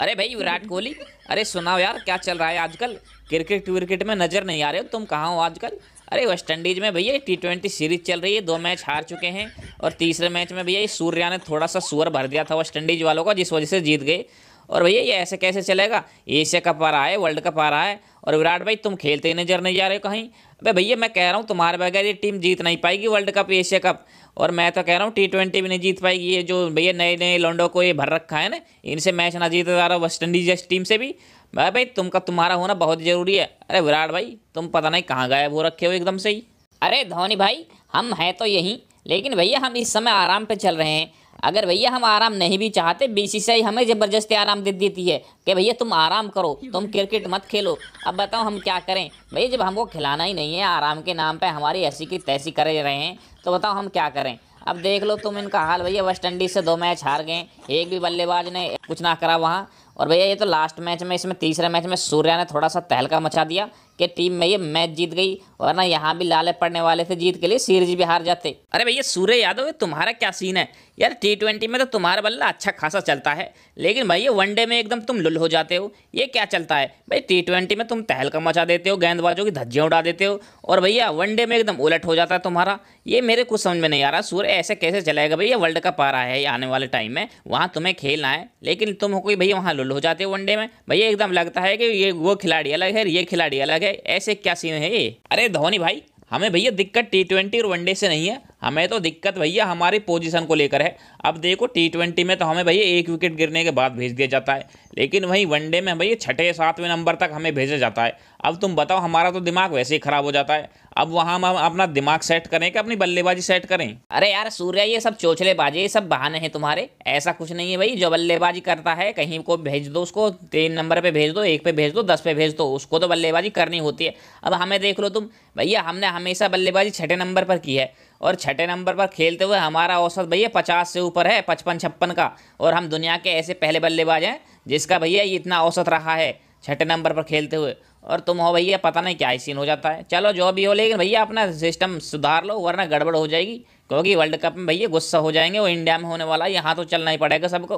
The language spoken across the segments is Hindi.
अरे भाई विराट कोहली अरे सुनाओ यार क्या चल रहा है आजकल क्रिकेट विकेट में नज़र नहीं आ रहे हो तुम कहाँ हो आजकल अरे वेस्ट इंडीज़ में भैया टी ट्वेंटी सीरीज चल रही है दो मैच हार चुके हैं और तीसरे मैच में भैया सूर्या ने थोड़ा सा सुअर भर दिया था वेस्ट इंडीज़ वालों का जिस वजह से जीत गए और भैया ये ऐसे कैसे चलेगा एशिया कप आ रहा है वर्ल्ड कप आ रहा है और विराट भाई तुम खेलते ही नजर नहीं जा रहे हो कहीं अबे भैया मैं कह रहा हूँ तुम्हारे बगैर ये टीम जीत नहीं पाएगी वर्ल्ड कप एशिया कप और मैं तो कह रहा हूँ टी ट्वेंटी भी नहीं जीत पाएगी ये जो भैया नए नए लॉन्डो को ये भर रखा है ना इनसे मैच ना जीत जा रहा वेस्ट इंडीज टीम से भी भाई भाई तुमका तुम्हारा होना बहुत ज़रूरी है अरे विराट भाई तुम पता नहीं कहाँ गायब हो रखे हो एकदम से ही अरे धोनी भाई हम हैं तो यहीं लेकिन भैया हम इस समय आराम पे चल रहे हैं अगर भैया हम आराम नहीं भी चाहते बीसीसीआई हमें ज़बरदस्ती आराम दे देती है कि भैया तुम आराम करो तुम क्रिकेट मत खेलो अब बताओ हम क्या करें भैया जब हमको खिलाना ही नहीं है आराम के नाम पे हमारी ऐसी की तैसी कर रहे हैं तो बताओ हम क्या करें अब देख लो तुम इनका हाल भैया वेस्ट इंडीज़ से दो मैच हार गए एक भी बल्लेबाज ने कुछ ना करा वहाँ और भैया ये तो लास्ट मैच में इसमें तीसरे मैच में सूर्या ने थोड़ा सा तहलका मचा दिया कि टीम में ये मैच जीत गई वरना यहाँ भी लाले पड़ने वाले थे जीत के लिए सीरीज भी हार जाते अरे भैया सूर्य यादव ये तुम्हारा क्या सीन है यार टी ट्वेंटी में तो तुम्हारा बल्ला अच्छा खासा चलता है लेकिन भैया वनडे में एकदम तुम लुल हो जाते हो ये क्या चलता है भाई टी ट्वेंटी में तुम तहलका मचा देते हो गेंदबाजों की धज्जियाँ उड़ा देते हो और भैया वनडे में एकदम उलट हो जाता है तुम्हारा ये मेरे कुछ समझ में नहीं आ रहा सूर्य ऐसे कैसे चलाएगा भैया वर्ल्ड कप आ रहा है आने वाले टाइम में वहाँ तुम्हें खेलना है लेकिन तुम हो कोई भैया वहाँ लुल फोल्ड हो जाते हैं वनडे में भैया एकदम लगता है कि ये वो खिलाड़ी अलग है ये खिलाड़ी अलग है ऐसे क्या सीन है ये अरे धोनी भाई हमें भैया दिक्कत टी ट्वेंटी और वनडे से नहीं है हमें तो दिक्कत भैया हमारी पोजीशन को लेकर है अब देखो टी ट्वेंटी में तो हमें भैया एक विकेट गिरने के बाद भेज दिया जाता है लेकिन वहीं वनडे में भैया छठे सातवें नंबर तक हमें भेजा जाता है अब तुम बताओ हमारा तो दिमाग वैसे ही ख़राब हो जाता है अब वहाँ हम अपना दिमाग सेट करें कि अपनी बल्लेबाजी सेट करें अरे यार सूर्य ये सब चोचलेबाजी ये सब बहाने हैं तुम्हारे ऐसा कुछ नहीं है भाई जो बल्लेबाजी करता है कहीं को भेज दो उसको तीन नंबर पे भेज दो एक पे भेज दो दस पे भेज दो उसको तो बल्लेबाजी करनी होती है अब हमें देख लो तुम भैया हमने हमेशा बल्लेबाजी छठे नंबर पर की है और छठे नंबर पर खेलते हुए हमारा औसत भैया पचास से ऊपर है पचपन छप्पन का और हम दुनिया के ऐसे पहले बल्लेबाज हैं जिसका भैया ये इतना औसत रहा है छठे नंबर पर खेलते हुए और तुम हो भैया पता नहीं क्या सीन हो जाता है चलो जो भी हो लेकिन भैया अपना सिस्टम सुधार लो वरना गड़बड़ हो जाएगी क्योंकि वर्ल्ड कप में भैया गुस्सा हो जाएंगे वो इंडिया में होने वाला यहाँ तो चलना ही पड़ेगा सबको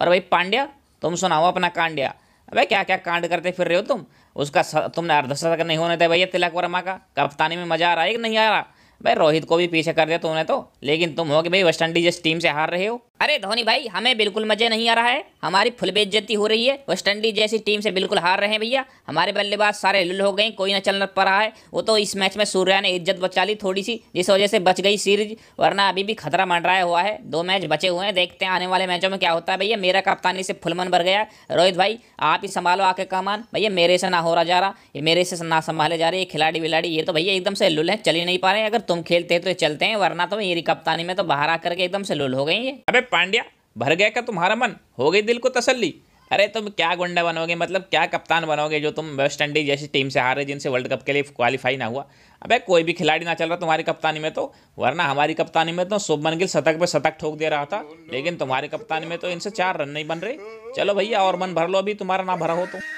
और भाई पांड्या तुम सुनाओ अपना कांड्या अबे क्या क्या कांड करते फिर रहे हो तुम उसका तुमने अर्धशतक नहीं होने थे भैया तिलक वर्मा का कप्तानी में मज़ा आ रहा है कि नहीं आ रहा भाई रोहित को भी पीछे कर दिया तुमने तो लेकिन तुम हो कि भाई वेस्ट इंडीज टीम से हार रहे हो अरे धोनी भाई हमें बिल्कुल मजे नहीं आ रहा है हमारी फुल बेज्जती हो रही है वेस्ट इंडीज जैसी टीम से बिल्कुल हार रहे हैं भैया हमारे बल्लेबाज सारे लुल हो गए कोई ना चल पा रहा है वो तो इस मैच में सूर्या ने इज्जत बचा ली थोड़ी सी जिस वजह से बच गई सीरीज वरना अभी भी खतरा मंडराया हुआ है दो मैच बचे हुए हैं देखते हैं आने वाले मैचों में क्या होता है भैया मेरा कप्तानी से फुल मन भर गया रोहित भाई आप ही संभालो आके कमान भैया मेरे से ना हो रहा जा रहा ये मेरे से ना संभाले जा रही ये खिलाड़ी विलाड़ी ये तो भैया एकदम से लुल है चल ही नहीं पा रहे अगर तुम खेलते तो चलते हैं वरना तो मेरी कप्तानी में तो बाहर आकर के एकदम से लुल हो गई है अब पांड्या भर गया का तुम्हारा मन हो गई दिल को तसल्ली अरे तुम क्या गुंडा बनोगे मतलब क्या कप्तान बनोगे जो तुम वेस्ट इंडीज जैसी टीम से हारे जिनसे वर्ल्ड कप के लिए क्वालिफाई ना हुआ अबे कोई भी खिलाड़ी ना चल रहा तुम्हारी कप्तानी में तो वरना हमारी कप्तानी में तो शुभमन गिल शतक पे शतक ठोक दे रहा था लेकिन तुम्हारी कप्तानी में तो इनसे चार रन नहीं बन रहे चलो भैया और मन भर लो अभी तुम्हारा ना भरा हो तो